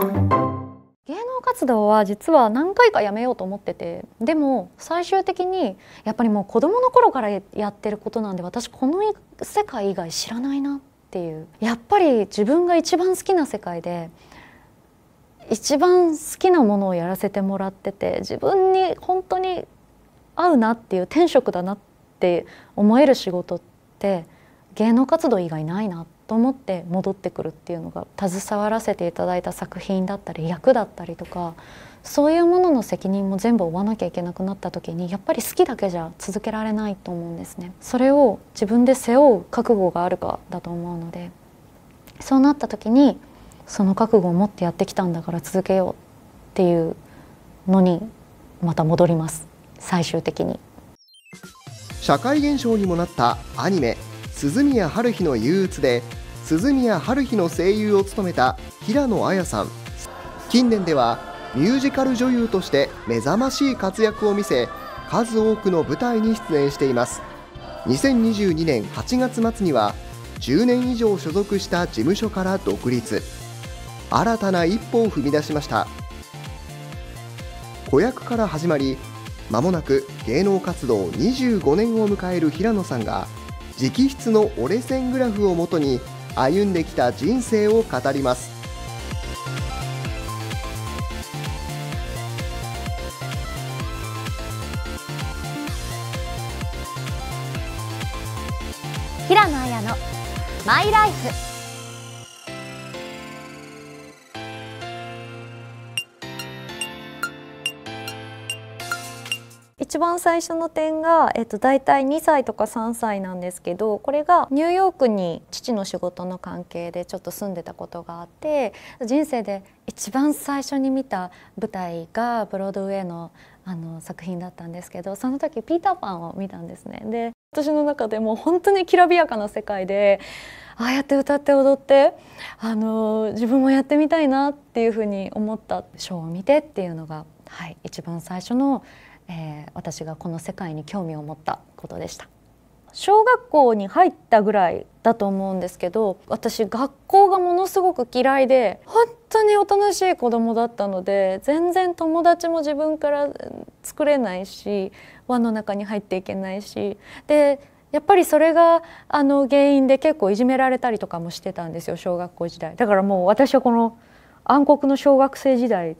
芸能活動は実は何回かやめようと思っててでも最終的にやっぱりもう子どもの頃からやってることなんで私この世界以外知らないなっていうやっぱり自分が一番好きな世界で一番好きなものをやらせてもらってて自分に本当に合うなっていう天職だなって思える仕事って芸能活動以外ないなって。と思って戻ってくるっていうのが携わらせていただいた作品だったり役だったりとかそういうものの責任も全部負わなきゃいけなくなった時にやっぱり好きだけじゃ続けられないと思うんですね。それを自分で背負う覚悟があるかだと思うのでそうなった時にその覚悟を持ってやってきたんだから続けようっていうのにまた戻ります最終的に社会現象にもなったアニメ「鈴宮春日の憂鬱」で鈴宮春日の声優を務めた平野綾さん近年ではミュージカル女優として目覚ましい活躍を見せ数多くの舞台に出演しています2022年8月末には10年以上所属した事務所から独立新たな一歩を踏み出しました子役から始まり間もなく芸能活動25年を迎える平野さんが直筆の折れ線グラフをもとに歩んできた人生を語ります平野綾のマイライフ一番最初の点が、えっと、大体2歳とか3歳なんですけどこれがニューヨークに父の仕事の関係でちょっと住んでたことがあって人生で一番最初に見た舞台がブロードウェイのあの作品だったんですけどその時ピーターパンを見たんですね。で私の中でも本当にきらびやかな世界でああやって歌って踊ってあの自分もやってみたいなっていうふうに思ったショーを見てっていうのが、はい、一番最初のえー、私がこの世界に興味を持ったことでした。小学校に入ったぐらいだと思うんですけど私学校がものすごく嫌いで本当におとなしい子供だったので全然友達も自分から作れないし輪の中に入っていけないしでやっぱりそれがあの原因で結構いじめられたりとかもしてたんですよ小学校時代だからもう私はこの暗黒の小学生時代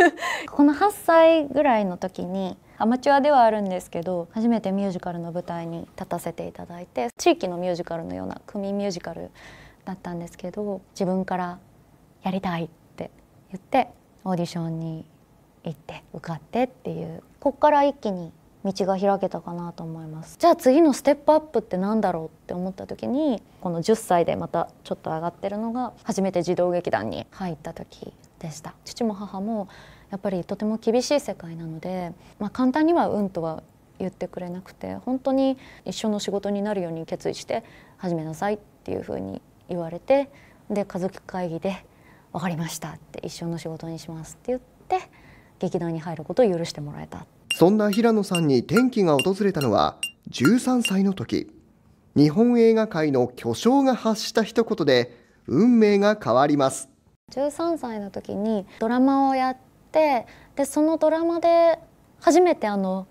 この8歳ぐらいの時にアマチュアではあるんですけど初めてミュージカルの舞台に立たせていただいて地域のミュージカルのような組ミュージカルだったんですけど自分からやりたいって言ってオーディションに行って受かってっていうこっから一気に道が開けたかなと思いますじゃあ次のステップアップって何だろうって思った時にこの10歳でまたちょっと上がってるのが初めて児童劇団に入った時でした父も母もやっぱりとても厳しい世界なので、まあ、簡単には「うん」とは言ってくれなくて本当に一緒の仕事になるように決意して始めなさいっていうふうに言われてで家族会議で「分かりました」って「一緒の仕事にします」って言って劇団に入ることを許してもらえたそんな平野さんに転機が訪れたのは13歳の時日本映画界の巨匠が発した一言で運命が変わります13歳の時にドラマをやってでそのドラマで初めてあの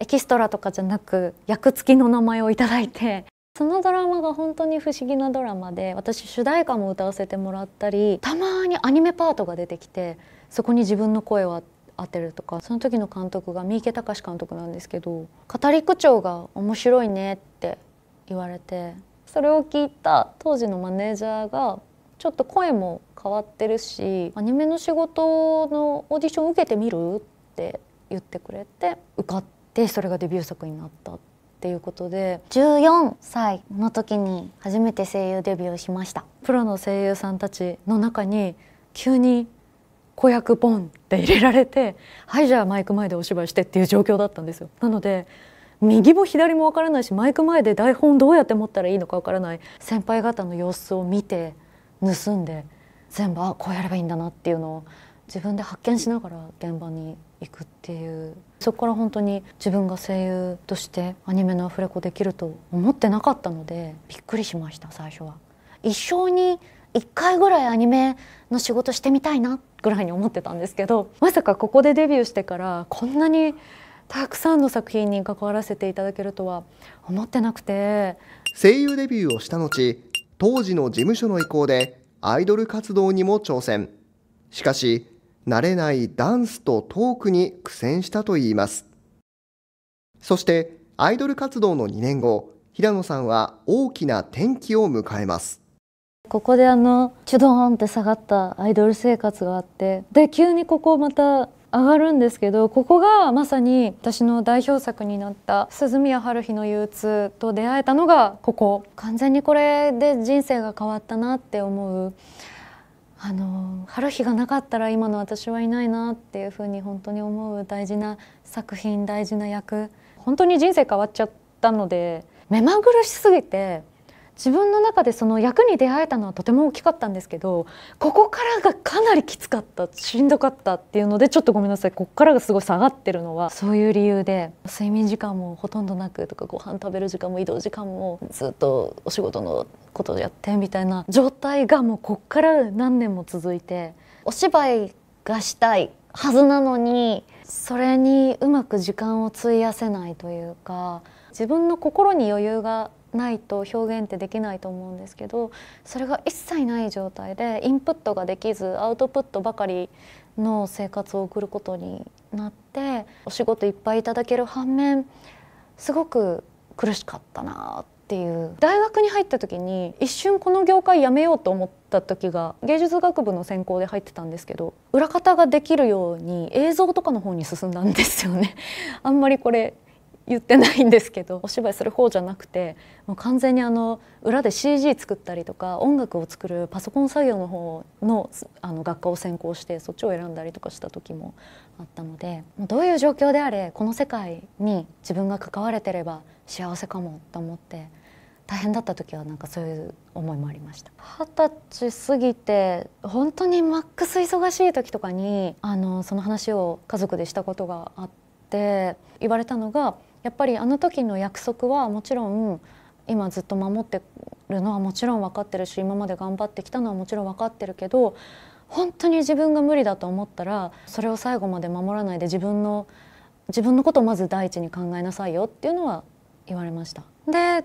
エキストラとかじゃなく役付きの名前をいただいてそのドラマが本当に不思議なドラマで私主題歌も歌わせてもらったりたまにアニメパートが出てきてそこに自分の声を当てるとかその時の監督が三池隆監督なんですけど語り口調が面白いねって言われてそれを聞いた当時のマネージャーがちょっと声も変わってるしアニメの仕事のオーディション受けてみるって言ってくれて受かってそれがデビュー作になったっていうことで14歳の時に初めて声優デビューしましたプロの声優さんたちの中に急に子役ポンって入れられてはいじゃあマイク前でお芝居してっていう状況だったんですよ。なので右も左も分からないしマイク前で台本どうやって持ったらいいのか分からない先輩方の様子を見て盗んで全部あこうやればいいんだなっていうのを自分で発見しながら現場に行くっていうそこから本当に自分が声優としてアニメのアフレコできると思ってなかったのでびっくりしました最初は。一生に1回ぐらいアニメの仕事してみたいなぐらいに思ってたんですけどまさかここでデビューしてからこんなにたくさんの作品に関わらせていただけるとは思ってなくて声優デビューをした後当時の事務所の意向でアイドル活動にも挑戦しかし慣れないダンスとトークに苦戦したといいますそしてアイドル活動の2年後平野さんは大きな転機を迎えますここであのチュドーンって下がったアイドル生活があってで急にここまた上がるんですけどここがまさに私の代表作になった鈴宮春日の憂鬱と出会えたのがここ完全にこれで人生が変わったなって思うあの春日がなかったら今の私はいないなっていうふうに本当に思う大事な作品大事な役本当に人生変わっちゃったので目まぐるしすぎて自分の中でその役に出会えたのはとても大きかったんですけどここからがかなりきつかったしんどかったっていうのでちょっとごめんなさいここからがすごい下がってるのはそういう理由で睡眠時間もほとんどなくとかご飯食べる時間も移動時間もずっとお仕事のことやってみたいな状態がもうこっから何年も続いてお芝居がしたいはずなのにそれにうまく時間を費やせないというか自分の心に余裕がないと表現ってできないと思うんですけどそれが一切ない状態でインプットができずアウトプットばかりの生活を送ることになってお仕事いっぱいいただける反面すごく苦しかったなっていう大学に入った時に一瞬この業界やめようと思った時が芸術学部の専攻で入ってたんですけど裏方ができるように映像とかの方に進んだんですよね あんまりこれ言ってないんですけどお芝居する方じゃなくてもう完全にあの裏で CG 作ったりとか音楽を作るパソコン作業の方のあの学科を専攻してそっちを選んだりとかした時もあったのでどういう状況であれこの世界に自分が関われてれば幸せかもと思って大変だった時はなんかそういう思いもありました二十歳過ぎて本当にマックス忙しい時とかにあのその話を家族でしたことがあって言われたのがやっぱりあの時の約束はもちろん今ずっと守ってるのはもちろん分かってるし今まで頑張ってきたのはもちろん分かってるけど本当に自分が無理だと思ったらそれを最後まで守らないで自分の自分のことをまず第一に考えなさいよっていうのは言われました。で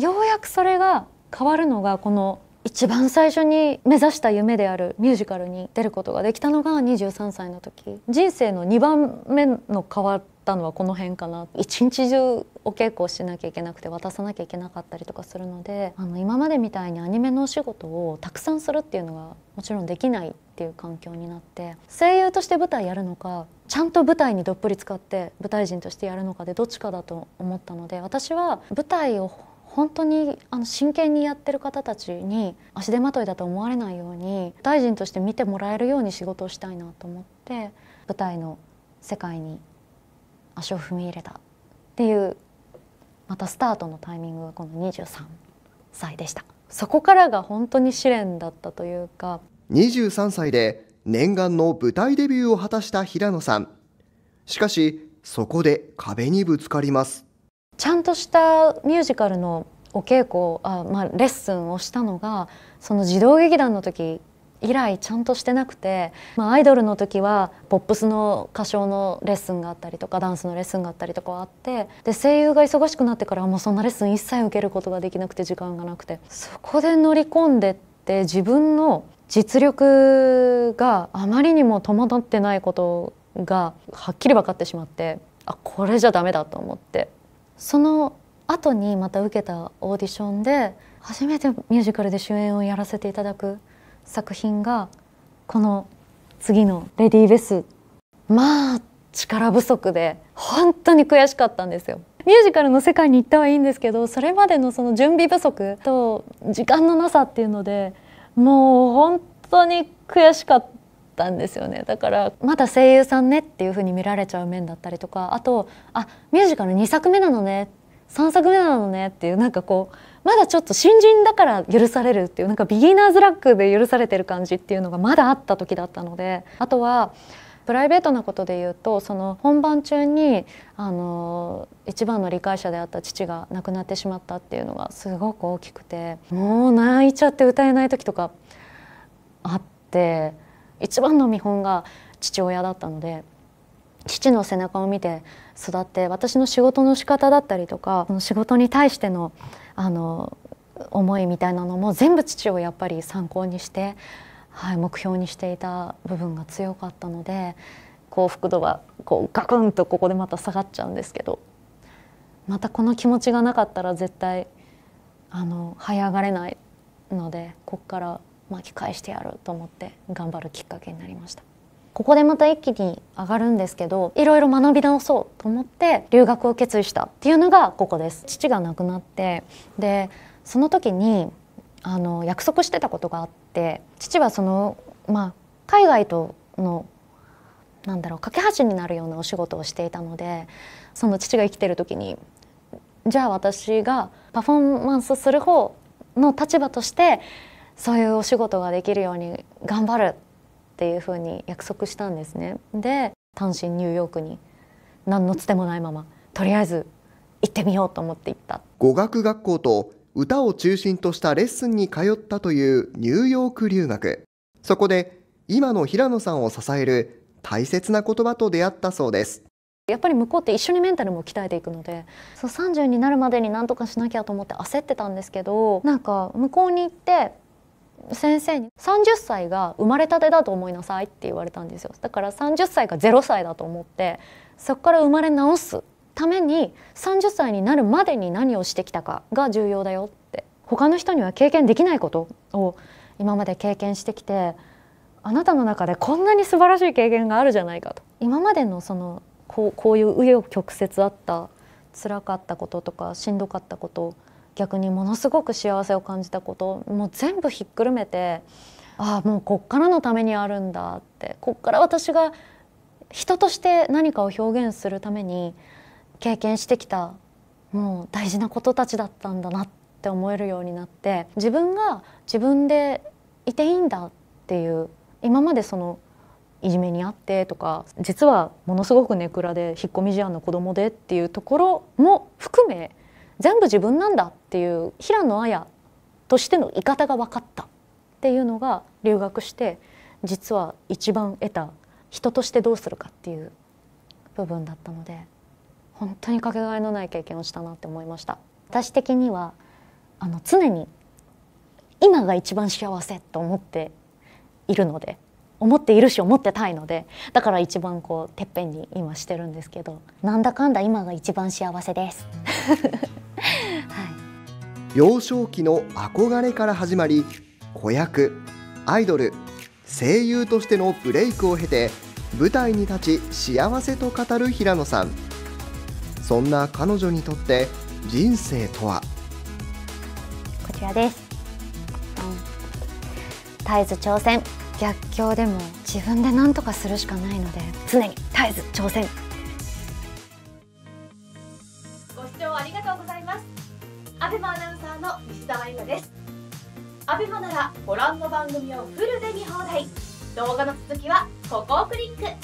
ようやくそれが変わるのがこの一番最初に目指した夢であるミュージカルに出ることができたのが23歳の時人生の2番目の変わったのはこの辺かな一日中お稽古をしなきゃいけなくて渡さなきゃいけなかったりとかするのであの今までみたいにアニメのお仕事をたくさんするっていうのがもちろんできないっていう環境になって声優として舞台やるのかちゃんと舞台にどっぷり使って舞台人としてやるのかでどっちかだと思ったので私は舞台を本当にあの真剣にやってる方たちに足手まといだと思われないように大臣として見てもらえるように仕事をしたいなと思って舞台の世界に足を踏み入れたっていうまたスタートのタイミングがこの23歳でしたそこからが本当に試練だったというか23歳で念願の舞台デビューを果たした平野さんしかしそこで壁にぶつかりますちゃんとしたミュージカルのお稽古あ、まあ、レッスンをしたのがその児童劇団の時以来ちゃんとしてなくて、まあ、アイドルの時はポップスの歌唱のレッスンがあったりとかダンスのレッスンがあったりとかあってで声優が忙しくなってからもうそんなレッスン一切受けることができなくて時間がなくてそこで乗り込んでって自分の実力があまりにも戸惑ってないことがはっきり分かってしまってあこれじゃダメだと思ってその後にまた受けたオーディションで初めてミュージカルで主演をやらせていただく作品がこの次の「レディー・ベス」まあ力不足で本当に悔しかったんですよ。ミュージカルの世界に行ったはいいんですけどそれまでのその準備不足と時間のなさっていうのでもう本当に悔しかった。たんですよねだからまだ声優さんねっていう風に見られちゃう面だったりとかあとあミュージカル2作目なのね3作目なのねっていうなんかこうまだちょっと新人だから許されるっていうなんかビギナーズラックで許されてる感じっていうのがまだあった時だったのであとはプライベートなことで言うとその本番中にあの一番の理解者であった父が亡くなってしまったっていうのがすごく大きくてもう泣いちゃって歌えない時とかあって。一番の見本が父親だったので父の背中を見て育って私の仕事の仕方だったりとか仕事に対してのあの思いみたいなのも全部父をやっぱり参考にして、はい、目標にしていた部分が強かったので幸福度はこうガクンとここでまた下がっちゃうんですけどまたこの気持ちがなかったら絶対あの這い上がれないのでここから巻き返してやると思って頑張るきっかけになりましたここでまた一気に上がるんですけどいろいろ学び直そうと思って留学を決意したっていうのがここです父が亡くなってでその時にあの約束してたことがあって父はその、まあ、海外とのなんだろう架け橋になるようなお仕事をしていたのでその父が生きてる時にじゃあ私がパフォーマンスする方の立場としてそういうお仕事ができるように頑張るっていうふうに約束したんですねで単身ニューヨークに何のつてもないままとりあえず行ってみようと思って行った語学学校と歌を中心としたレッスンに通ったというニューヨーク留学そこで今の平野さんを支える大切な言葉と出会ったそうですやっぱり向こうって一緒にメンタルも鍛えていくのでそう30になるまでに何とかしなきゃと思って焦ってたんですけどなんか向こうに行って先生に30歳が生まれたてだと思いなさいって言われたんですよだから30歳が0歳だと思ってそこから生まれ直すために30歳になるまでに何をしてきたかが重要だよって他の人には経験できないことを今まで経験してきてあなたの中でこんなに素晴らしい経験があるじゃないかと今までのそのこうこういう紆余曲折あった辛かったこととかしんどかったこと逆にものすごく幸せを感じたこともう全部ひっくるめてああもうこっからのためにあるんだってこっから私が人として何かを表現するために経験してきたもう大事なことたちだったんだなって思えるようになって自分が自分でいていいんだっていう今までそのいじめにあってとか実はものすごくネクラで引っ込み思案の子供でっていうところも含め全部自分なんだっていう平野綾としてのい方が分かったっていうのが留学して実は一番得た人としてどうするかっていう部分だったので本当にかけがえのない経験をしたなって思いました私的にはあの常に今が一番幸せと思っているので思っているし思ってたいのでだから一番こうてっぺんに今してるんですけどなんだかんだ今が一番幸せです幼少期の憧れから始まり子役アイドル声優としてのブレイクを経て舞台に立ち幸せと語る平野さんそんな彼女にとって人生とはこちらです、うん、絶えず挑戦逆境でも自分で何とかするしかないので常に絶えず挑戦今ならご覧の番組をフルで見放題動画の続きはここをクリック